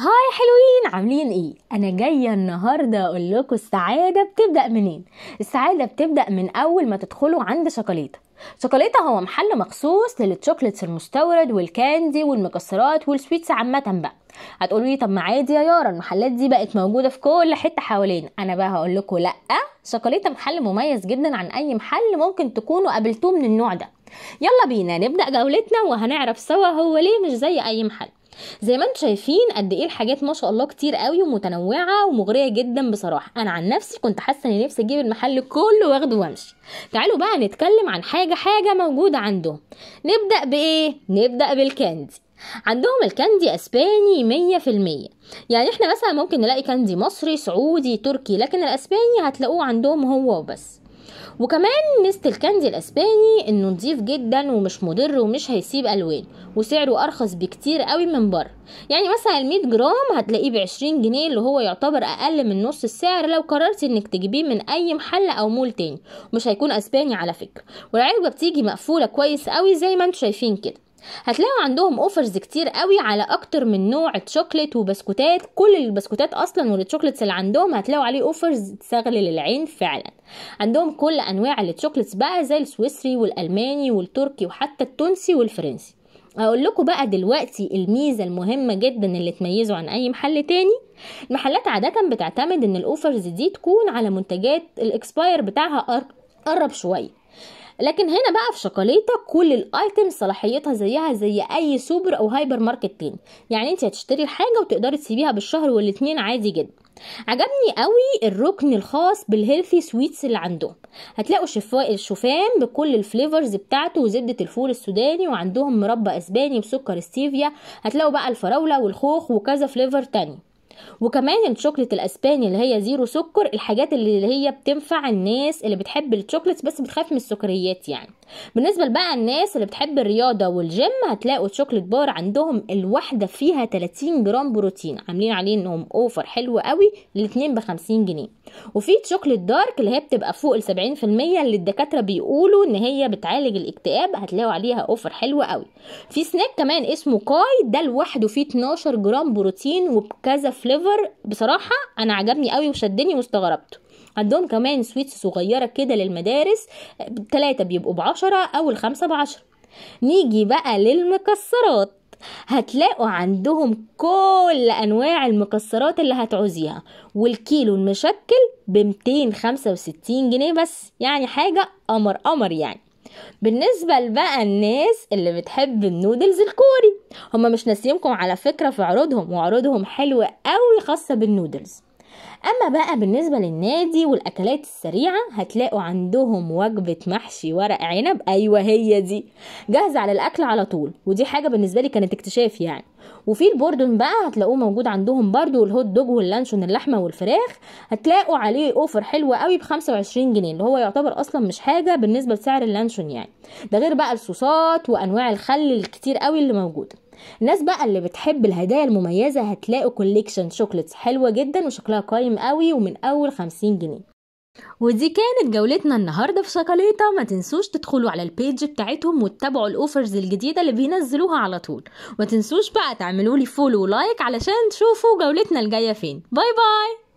هاي حلوين عاملين ايه انا جايه النهارده اقول لكم السعاده بتبدا منين السعاده بتبدا من اول ما تدخلوا عند شوكولاته شوكولاته هو محل مخصوص للتشوكلتس المستورد والكاندي والمكسرات والسويتس عامه بقى هتقولوا لي طب ما عادي يا يارا المحلات دي بقت موجوده في كل حته حوالينا انا بقى هقول لكم لا شوكولاته محل مميز جدا عن اي محل ممكن تكونوا قابلتوه من النوع ده يلا بينا نبدا جولتنا وهنعرف سوا هو ليه مش زي اي محل زي ما انتم شايفين قد ايه الحاجات ما شاء الله كتير قوي ومتنوعه ومغريه جدا بصراحه انا عن نفسي كنت حاسه اني نفسي اجيب المحل كله واخده وامشي تعالوا بقى نتكلم عن حاجه حاجه موجوده عندهم نبدا بايه نبدا بالكاندي عندهم الكاندي اسباني مية في المية يعني احنا مثلا ممكن نلاقي كاندي مصري سعودي تركي لكن الاسباني هتلاقوه عندهم هو وبس وكمان ميزه الكندي الاسباني انه نضيف جدا ومش مضر ومش هيسيب الوان وسعره ارخص بكتير قوي من بره يعني مثلا 100 جرام هتلاقيه بعشرين جنيه اللي هو يعتبر اقل من نص السعر لو قررت انك تجيبيه من اي محل او مول تاني مش هيكون اسباني على فكره والعلبه بتيجي مقفوله كويس قوي زي ما انتم شايفين كده هتلاقوا عندهم اوفرز كتير قوي على اكتر من نوع تشوكلت وبسكوتات كل البسكوتات اصلا والتشوكلتس اللي عندهم هتلاقوا عليه اوفرز تستغلل العين فعلا عندهم كل انواع التشوكلتس بقى زي السويسري والالماني والتركي وحتى التونسي والفرنسي اقول لكم بقى دلوقتي الميزه المهمه جدا اللي تميزه عن اي محل تاني المحلات عاده بتعتمد ان الاوفرز دي تكون على منتجات الاكسباير بتاعها قرب شويه لكن هنا بقى في شوكولاتة كل الايتم صلاحيتها زيها زي اي سوبر او هايبر ماركت تاني يعني انت هتشتري الحاجه وتقدري تسيبيها بالشهر والاتنين عادي جدا عجبني قوي الركن الخاص بالهيلثي سويتس اللي عندهم هتلاقوا شفاء الشوفان بكل الفليفرز بتاعته وزبدة الفول السوداني وعندهم مربى اسباني وسكر ستيفيا هتلاقوا بقى الفراولة والخوخ وكذا فليفر تاني وكمان الشوكليت الاسباني اللي هي زيرو سكر الحاجات اللي هي بتنفع الناس اللي بتحب الشوكليت بس بتخاف من السكريات يعني بالنسبه بقى الناس اللي بتحب الرياضه والجيم هتلاقوا الشوكليت بار عندهم الواحده فيها 30 جرام بروتين عاملين عليه انهم اوفر حلو قوي الاتنين ب 50 جنيه وفي شوكليت دارك اللي هي بتبقى فوق ال 70% اللي الدكاتره بيقولوا ان هي بتعالج الاكتئاب هتلاقوا عليها اوفر حلو قوي في سناك كمان اسمه كاي ده لوحده فيه 12 جرام بروتين وبكذا فليفر بصراحه انا عجبني قوي وشدني واستغربته عندهم كمان سويتس صغيره كده للمدارس تلاتة بيبقوا بعشرة او الخمسه بعشرة نيجي بقى للمكسرات هتلاقوا عندهم كل انواع المكسرات اللي هتعوزيها والكيلو المشكل ب 265 جنيه بس يعني حاجه قمر قمر يعني بالنسبة بقى الناس اللي بتحب النودلز الكوري هما مش ناسيينكم على فكرة في عروضهم وعروضهم حلوة قوي خاصة بالنودلز اما بقى بالنسبه للنادي والاكلات السريعه هتلاقوا عندهم وجبه محشي ورق عنب ايوه هي دي جاهزه على الاكل على طول ودي حاجه بالنسبه لي كانت اكتشاف يعني وفي البوردون بقى هتلاقوه موجود عندهم برضو الهوت دوج واللانشون اللحمه والفراخ هتلاقوا عليه اوفر حلوه قوي ب 25 جنيه اللي هو يعتبر اصلا مش حاجه بالنسبه لسعر اللانشون يعني ده غير بقى الصوصات وانواع الخل الكتير قوي اللي موجوده الناس بقى اللي بتحب الهدايا المميزة هتلاقوا كوليكشن شوكليتس حلوة جدا وشكلها قايم قوي ومن أول خمسين جنيه ودي كانت جولتنا النهارده في شوكولاتة ما تنسوش تدخلوا على البيج بتاعتهم وتتابعوا الاوفرز الجديده اللي بينزلوها على طول وما تنسوش بقى تعملولي فولو ولايك علشان تشوفوا جولتنا الجايه فين باي باي